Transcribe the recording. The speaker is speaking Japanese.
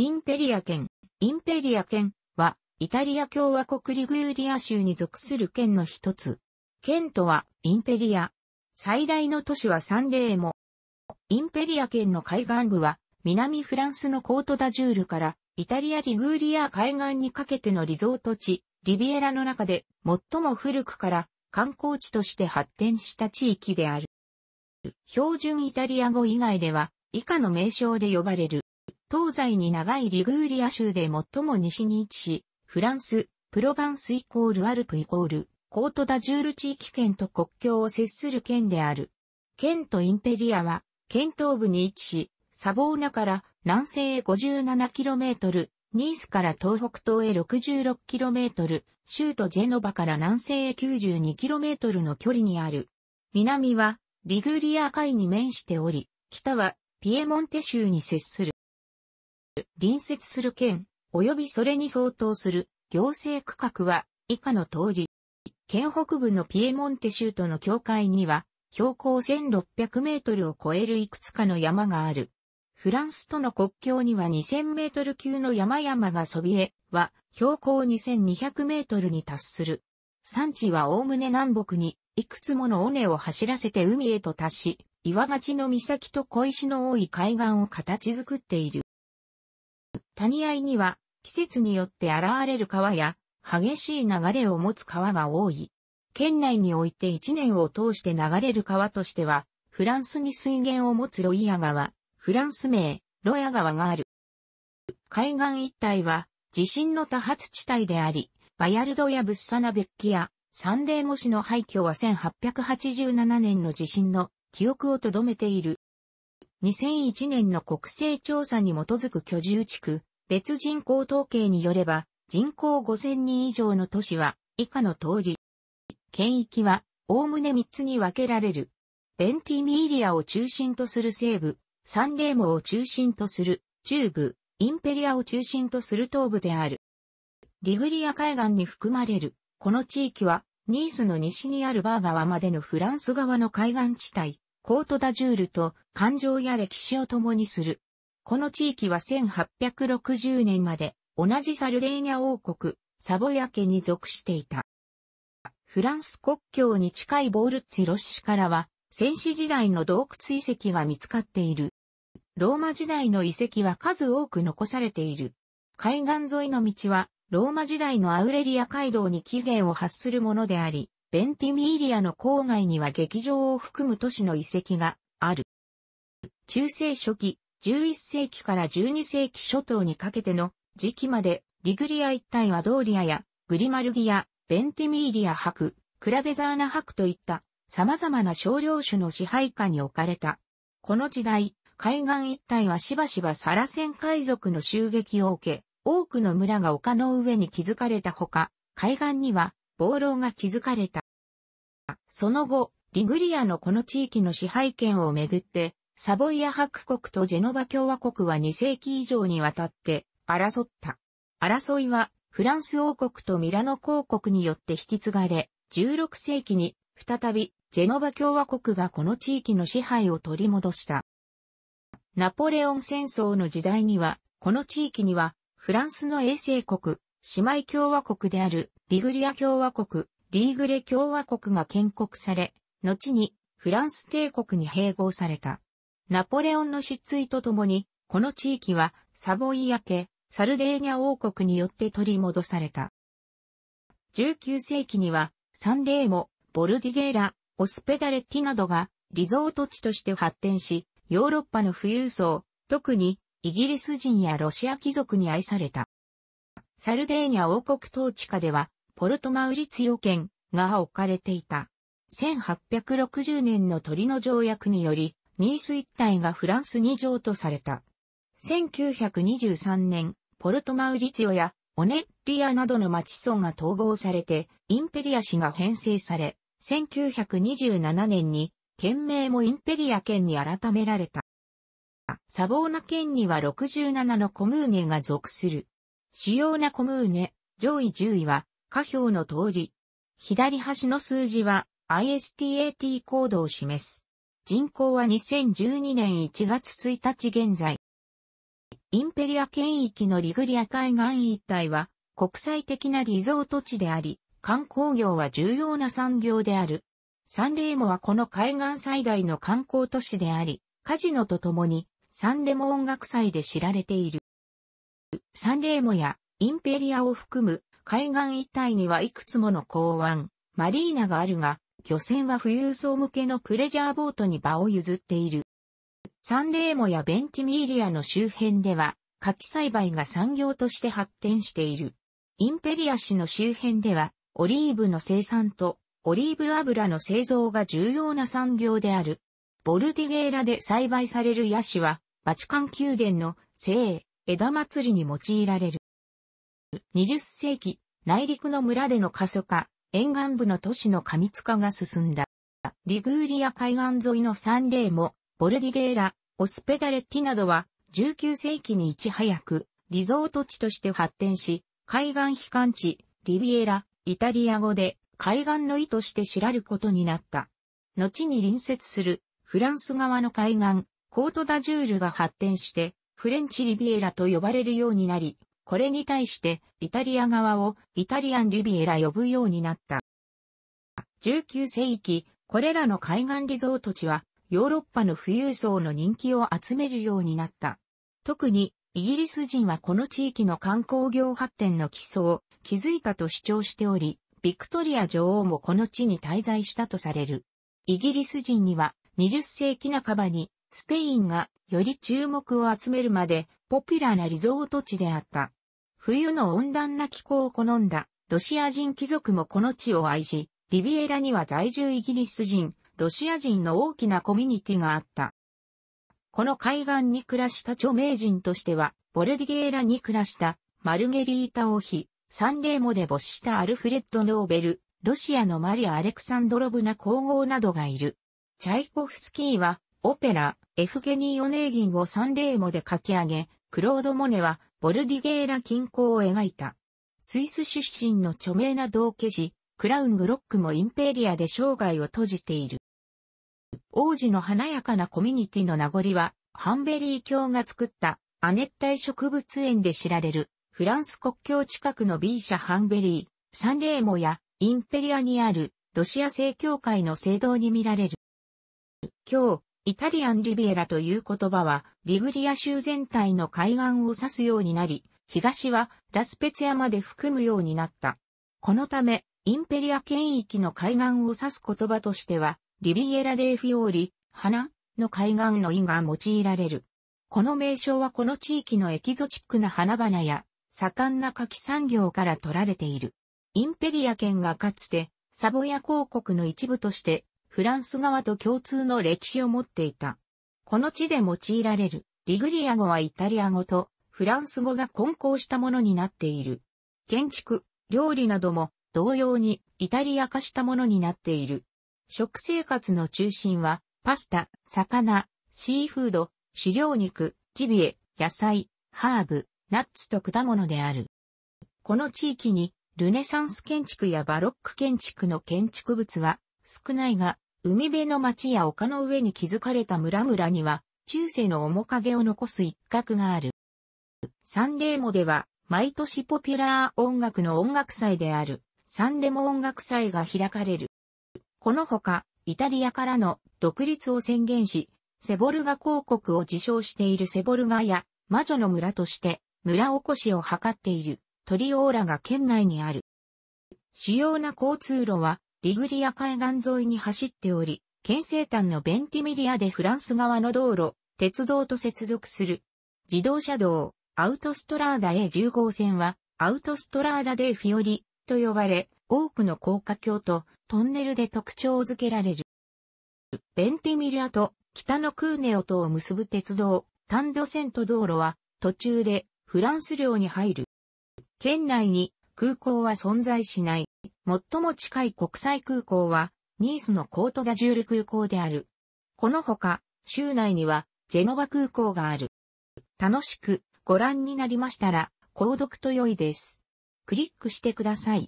インペリア県。インペリア県は、イタリア共和国リグーリア州に属する県の一つ。県とは、インペリア。最大の都市はサンデーモ。インペリア県の海岸部は、南フランスのコートダジュールから、イタリアリグーリア海岸にかけてのリゾート地、リビエラの中で、最も古くから観光地として発展した地域である。標準イタリア語以外では、以下の名称で呼ばれる。東西に長いリグーリア州で最も西に位置し、フランス、プロバンスイコールアルプイコール、コートダジュール地域圏と国境を接する県である。県とインペリアは、県東部に位置し、サボーナから南西へ 57km、ニースから東北東へ 66km、州都ジェノバから南西へ 92km の距離にある。南はリグーリア海に面しており、北はピエモンテ州に接する。隣接する県、及びそれに相当する行政区画は以下の通り。県北部のピエモンテ州との境界には、標高1600メートルを超えるいくつかの山がある。フランスとの国境には2000メートル級の山々がそびえ、は標高2200メートルに達する。山地はおおむね南北に、いくつもの尾根を走らせて海へと達し、岩がちの岬と小石の多い海岸を形作っている。谷合には季節によって現れる川や激しい流れを持つ川が多い。県内において一年を通して流れる川としては、フランスに水源を持つロイヤ川、フランス名、ロヤ川がある。海岸一帯は地震の多発地帯であり、バヤルドやブッサナベッキやサンデーモ市の廃墟は1887年の地震の記憶を留めている。2001年の国勢調査に基づく居住地区、別人口統計によれば、人口5000人以上の都市は、以下の通り。県域は、おおむね3つに分けられる。ベンティミーリアを中心とする西部、サンレーモを中心とする中部、インペリアを中心とする東部である。リグリア海岸に含まれる、この地域は、ニースの西にあるバー川までのフランス側の海岸地帯、コートダジュールと感情や歴史を共にする。この地域は1860年まで同じサルデーニャ王国、サボヤ家に属していた。フランス国境に近いボールッツィロッシからは、戦死時代の洞窟遺跡が見つかっている。ローマ時代の遺跡は数多く残されている。海岸沿いの道は、ローマ時代のアウレリア街道に起源を発するものであり、ベンティミーリアの郊外には劇場を含む都市の遺跡がある。中世初期、11世紀から12世紀初頭にかけての時期まで、リグリア一帯はドーリアやグリマルギア、ベンティミーリア博、クラベザーナ博といった様々な少量種の支配下に置かれた。この時代、海岸一帯はしばしばサラセン海賊の襲撃を受け、多くの村が丘の上に築かれたほか、海岸には暴浪が築かれた。その後、リグリアのこの地域の支配権をめぐって、サボイア伯国とジェノバ共和国は2世紀以上にわたって争った。争いはフランス王国とミラノ公国によって引き継がれ、16世紀に再びジェノバ共和国がこの地域の支配を取り戻した。ナポレオン戦争の時代には、この地域にはフランスの衛星国、姉妹共和国であるリグリア共和国、リーグレ共和国が建国され、後にフランス帝国に併合された。ナポレオンの失墜とともに、この地域はサボイア家、サルデーニャ王国によって取り戻された。19世紀には、サンデーモ、ボルディゲーラ、オスペダレッティなどがリゾート地として発展し、ヨーロッパの富裕層、特にイギリス人やロシア貴族に愛された。サルデーニャ王国統治下では、ポルトマウリツィオ県が置かれていた。1860年の鳥の条約により、ニース一帯がフランス二条とされた。1923年、ポルトマウリツィオやオネッリアなどの町村が統合されて、インペリア市が編成され、1927年に、県名もインペリア県に改められた。サボーナ県には67のコムーネが属する。主要なコムーネ、上位10位は、下表の通り。左端の数字は ISTAT コードを示す。人口は2012年1月1日現在。インペリア圏域のリグリア海岸一帯は国際的なリゾート地であり、観光業は重要な産業である。サンレーモはこの海岸最大の観光都市であり、カジノと共にサンレモ音楽祭で知られている。サンレーモやインペリアを含む海岸一帯にはいくつもの港湾、マリーナがあるが、漁船は富裕層向けのプレジャーボートに場を譲っている。サンレーモやベンティミーリアの周辺では、柿栽培が産業として発展している。インペリア市の周辺では、オリーブの生産とオリーブ油の製造が重要な産業である。ボルディゲーラで栽培されるヤシは、バチカン宮殿の聖枝祭りに用いられる。20世紀、内陸の村での過疎化、沿岸部の都市の過密化が進んだ。リグーリア海岸沿いのサンレーモ、ボルディゲーラ、オスペダレッティなどは19世紀にいち早くリゾート地として発展し、海岸悲観地、リビエラ、イタリア語で海岸の意として知られることになった。後に隣接するフランス側の海岸、コートダジュールが発展して、フレンチリビエラと呼ばれるようになり、これに対して、イタリア側をイタリアンリビエラ呼ぶようになった。19世紀、これらの海岸リゾート地は、ヨーロッパの富裕層の人気を集めるようになった。特に、イギリス人はこの地域の観光業発展の基礎を築いたと主張しており、ビクトリア女王もこの地に滞在したとされる。イギリス人には20世紀半ばにスペインがより注目を集めるまでポピュラーなリゾート地であった。冬の温暖な気候を好んだロシア人貴族もこの地を愛し、リビエラには在住イギリス人、ロシア人の大きなコミュニティがあった。この海岸に暮らした著名人としては、ボルディゲーラに暮らしたマルゲリータ王妃、サンレーモで没したアルフレッド・ノーベル、ロシアのマリア・アレクサンドロブナ皇后などがいる。チャイコフスキーは、オペラ、エフゲニー・オネーギンをサンレーモで書き上げ、クロード・モネは、ボルディゲーラ近郊を描いた。スイス出身の著名な道化師、クラウン・グロックもインペリアで生涯を閉じている。王子の華やかなコミュニティの名残は、ハンベリー教が作った亜熱帯植物園で知られる、フランス国境近くの B 社ハンベリー、サンレーモやインペリアにあるロシア正教会の聖堂に見られる。今日、イタリアンリビエラという言葉は、リグリア州全体の海岸を指すようになり、東はラスペツヤまで含むようになった。このため、インペリア圏域の海岸を指す言葉としては、リビエラ・デーフィオーリ、花の海岸の意が用いられる。この名称はこの地域のエキゾチックな花々や、盛んな柿産業から取られている。インペリア圏がかつて、サボヤ公国の一部としてフランス側と共通の歴史を持っていた。この地で用いられるリグリア語はイタリア語とフランス語が混交したものになっている。建築、料理なども同様にイタリア化したものになっている。食生活の中心はパスタ、魚、シーフード、飼料肉、ジビエ、野菜、ハーブ、ナッツと果物である。この地域にルネサンス建築やバロック建築の建築物は少ないが、海辺の町や丘の上に築かれた村々には、中世の面影を残す一角がある。サンレーモでは、毎年ポピュラー音楽の音楽祭である、サンレモ音楽祭が開かれる。このほか、イタリアからの独立を宣言し、セボルガ公国を自称しているセボルガや、魔女の村として、村おこしを図っている、トリオーラが県内にある。主要な交通路は、リグリア海岸沿いに走っており、県西端のベンティミリアでフランス側の道路、鉄道と接続する。自動車道、アウトストラーダ A10 号線は、アウトストラーダデフィオリと呼ばれ、多くの高架橋とトンネルで特徴づけられる。ベンティミリアと北のクーネオとを結ぶ鉄道、単路線と道路は途中でフランス領に入る。県内に空港は存在しない。最も近い国際空港は、ニースのコートダジュール空港である。このほか、州内には、ジェノバ空港がある。楽しくご覧になりましたら、購読と良いです。クリックしてください。